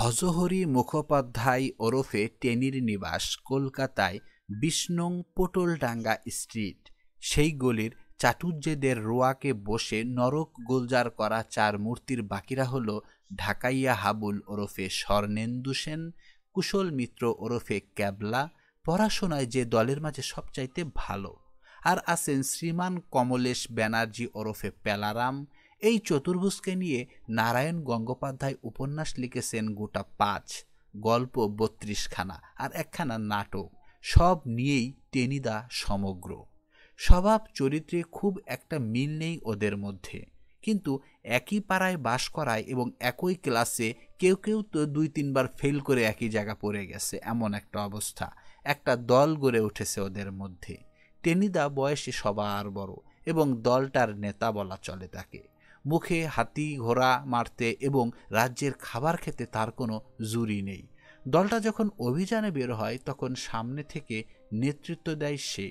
হজহরি মুখোপাধ্যায় ওরফে টেনির নিবাস কলকাতায় বিষ্ণং পটলডাঙ্গা স্ট্রিট সেই গলির চাটুর্যেদের রোয়াকে বসে নরক গোলজার করা চার মূর্তির বাকিরা হল ঢাকাইয়া হাবুল ওরফে স্বর্ণেন্দু সেন কুশল মিত্র ওরফে ক্যাবলা পড়াশোনায় যে দলের মাঝে সবচাইতে ভালো আর আছেন শ্রীমান কমলেশ ব্যানার্জি ওরফে পেলারাম এই চতুর্ভুজকে নিয়ে নারায়ণ গঙ্গোপাধ্যায় উপন্যাস লিখেছেন গোটা পাঁচ গল্প বত্রিশখানা আর একখানা নাটক সব নিয়েই টেনিদা সমগ্র স্বভাব চরিত্রে খুব একটা মিল নেই ওদের মধ্যে কিন্তু একই পাড়ায় বাস করায় এবং একই ক্লাসে কেউ কেউ তো দুই তিনবার ফেল করে একই জায়গা পড়ে গেছে এমন একটা অবস্থা একটা দল গড়ে উঠেছে ওদের মধ্যে টেনিদা বয়সে সবার বড় এবং দলটার নেতা বলা চলে তাকে মুখে হাতি ঘোড়া মারতে এবং রাজ্যের খাবার খেতে তার কোনো জুরি নেই দলটা যখন অভিযানে বের হয় তখন সামনে থেকে নেতৃত্ব দেয় সে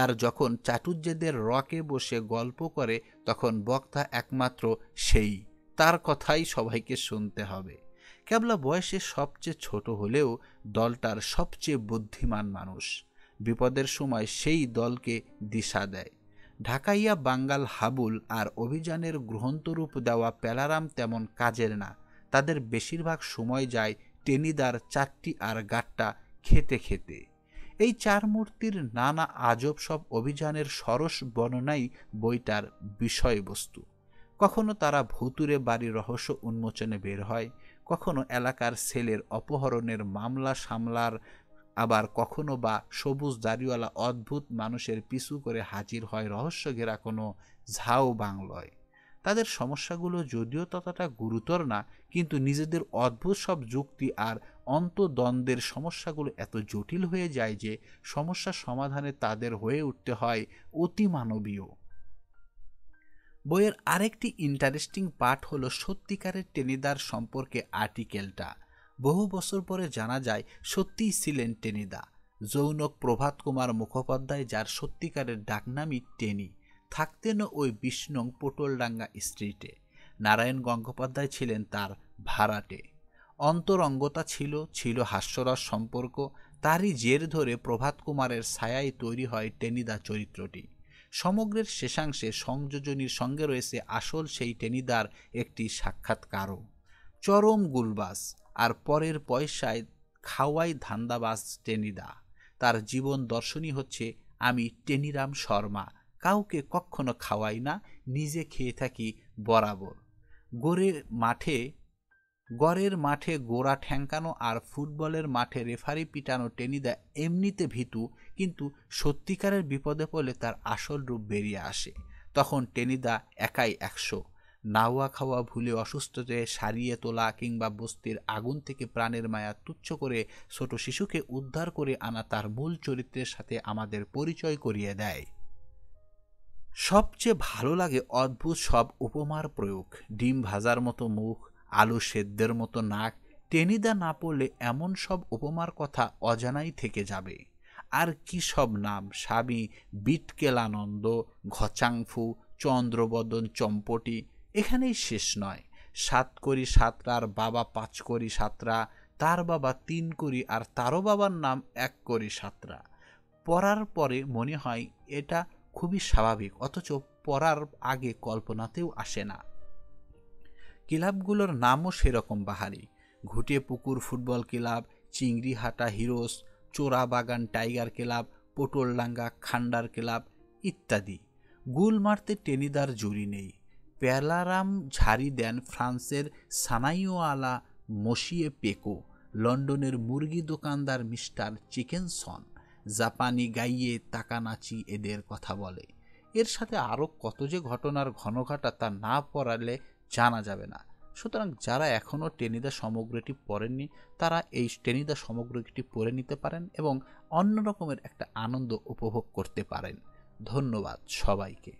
আর যখন চাটুর্যদের রকে বসে গল্প করে তখন বক্তা একমাত্র সেই তার কথাই সবাইকে শুনতে হবে ক্যাবলা বয়সে সবচেয়ে ছোট হলেও দলটার সবচেয়ে বুদ্ধিমান মানুষ বিপদের সময় সেই দলকে দিশা দেয় ঢাকাইয়া বাঙ্গাল হাবুল আর অভিযানের গ্রহন্তরূপ দেওয়া প্যালারাম তেমন কাজের না তাদের বেশিরভাগ সময় যায় টেনিদার চারটি আর গাট্টা খেতে খেতে এই চার মূর্তির নানা আজব সব অভিযানের সরস বর্ণনাই বইটার বিষয়বস্তু কখনো তারা ভুতুরে বাড়ির রহস্য উন্মোচনে বের হয় কখনো এলাকার ছেলের অপহরণের মামলা সামলার আবার কখনো বা সবুজ দাড়িওয়ালা অদ্ভুত মানুষের পিছু করে হাজির হয় রহস্য ঘেরা কোনো ঝাউ বাংলয় তাদের সমস্যাগুলো যদিও ততটা গুরুতর না কিন্তু নিজেদের অদ্ভুত সব যুক্তি আর অন্তদ্বন্দ্বের সমস্যাগুলো এত জটিল হয়ে যায় যে সমস্যা সমাধানে তাদের হয়ে উঠতে হয় অতিমানবীয় বইয়ের আরেকটি ইন্টারেস্টিং পাঠ হলো সত্যিকারের টেনিদার সম্পর্কে আর্টিকেলটা বহু বছর পরে জানা যায় সত্যিই ছিলেন টেনিদা যৌনক প্রভাত কুমার মুখোপাধ্যায় যার সত্যিকারের ডাকনামই টেনি থাকতেন ওই বিষ্ণং পটলডাঙ্গা স্ট্রিটে নারায়ণ গঙ্গোপাধ্যায় ছিলেন তার ভাড়াটে অন্তরঙ্গতা ছিল ছিল হাস্যরস সম্পর্ক তারই জের ধরে প্রভাত কুমারের ছায়াই তৈরি হয় টেনিদা চরিত্রটি সমগ্রের শেষাংশে সংযোজনীর সঙ্গে রয়েছে আসল সেই টেনিদার একটি সাক্ষাৎকারও চরম গুলবাস আর পরের পয়সায় খাওয়াই ধান্দাবাজ টেনিদা তার জীবন দর্শনই হচ্ছে আমি টেনিরাম শর্মা কাউকে কখনো খাওয়াই না নিজে খেয়ে থাকি বরাবর গড়ে মাঠে গড়ের মাঠে গোড়া ঠ্যাঙ্কানো আর ফুটবলের মাঠে রেফারি পিটানো টেনিদা এমনিতে ভীতু কিন্তু সত্যিকারের বিপদে পড়লে তার আসল রূপ বেরিয়ে আসে তখন টেনিদা একাই একশো নাওয়া খাওয়া ভুলে অসুস্থতে সারিয়ে তোলা কিংবা বস্তির আগুন থেকে প্রাণের মায়া তুচ্ছ করে ছোট শিশুকে উদ্ধার করে আনা তার মূল চরিত্রের সাথে আমাদের পরিচয় করিয়ে দেয় সবচেয়ে ভালো লাগে অদ্ভুত সব উপমার প্রয়োগ ডিম ভাজার মতো মুখ আলু সেদ্ধের মতো নাক টেনিদা না পড়লে এমন সব উপমার কথা অজানাই থেকে যাবে আর কি সব নাম স্বামী বিটকেলানন্দ ঘচাংফু চন্দ্রবদন চম্পটি এখানেই শেষ নয় সাত করি সাতরার বাবা পাঁচ করি সাতরা তার বাবা তিন করি আর তারও বাবার নাম এক করি সাতরা পড়ার পরে মনে হয় এটা খুবই স্বাভাবিক অথচ পড়ার আগে কল্পনাতেও আসে না ক্লাবগুলোর নামও সেরকম বাহারি ঘুটে পুকুর ফুটবল ক্লাব চিংড়িহাটা হিরোস চোরা বাগান টাইগার ক্লাব পটল ডাঙ্গা খান্ডার ক্লাব ইত্যাদি গুল মারতে টেনিদার জুড়ি নেই প্যালারাম ঝাড়ি দেন ফ্রান্সের সানাইওয়ালা মসিয়ে পেকো লন্ডনের মুরগি দোকানদার মিস্টার চিকেনসন জাপানি গাইয়ে তাকানাচি এদের কথা বলে এর সাথে আরও কত যে ঘটনার ঘনঘটা তা না পড়ালে জানা যাবে না সুতরাং যারা এখনও টেনিদা সমগ্রটি পড়েননি তারা এই টেনিদা সমগ্রটি পড়ে নিতে পারেন এবং অন্য রকমের একটা আনন্দ উপভোগ করতে পারেন ধন্যবাদ সবাইকে